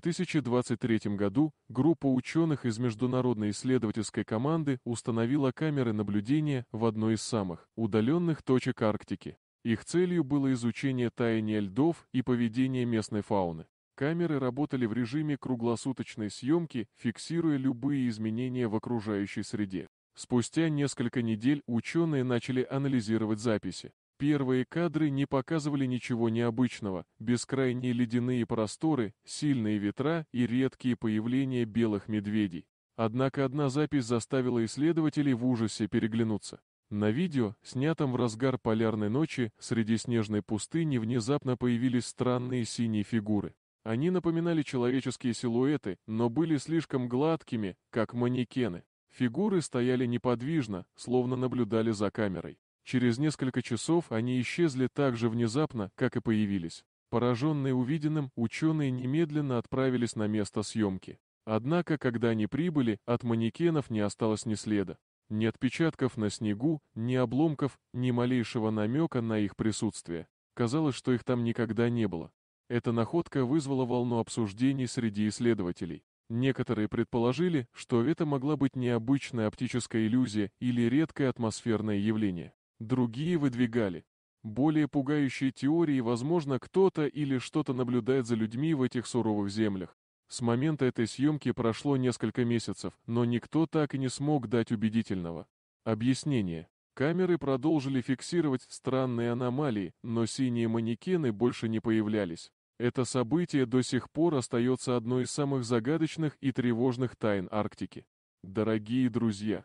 2023 году группа ученых из международной исследовательской команды установила камеры наблюдения в одной из самых удаленных точек Арктики. Их целью было изучение таяния льдов и поведения местной фауны. Камеры работали в режиме круглосуточной съемки, фиксируя любые изменения в окружающей среде. Спустя несколько недель ученые начали анализировать записи. Первые кадры не показывали ничего необычного, бескрайние ледяные просторы, сильные ветра и редкие появления белых медведей. Однако одна запись заставила исследователей в ужасе переглянуться. На видео, снятом в разгар полярной ночи, среди снежной пустыни внезапно появились странные синие фигуры. Они напоминали человеческие силуэты, но были слишком гладкими, как манекены. Фигуры стояли неподвижно, словно наблюдали за камерой. Через несколько часов они исчезли так же внезапно, как и появились. Пораженные увиденным, ученые немедленно отправились на место съемки. Однако, когда они прибыли, от манекенов не осталось ни следа. Ни отпечатков на снегу, ни обломков, ни малейшего намека на их присутствие. Казалось, что их там никогда не было. Эта находка вызвала волну обсуждений среди исследователей. Некоторые предположили, что это могла быть необычная оптическая иллюзия или редкое атмосферное явление. Другие выдвигали более пугающие теории, возможно, кто-то или что-то наблюдает за людьми в этих суровых землях. С момента этой съемки прошло несколько месяцев, но никто так и не смог дать убедительного объяснения. Камеры продолжили фиксировать странные аномалии, но синие манекены больше не появлялись. Это событие до сих пор остается одной из самых загадочных и тревожных тайн Арктики. Дорогие друзья,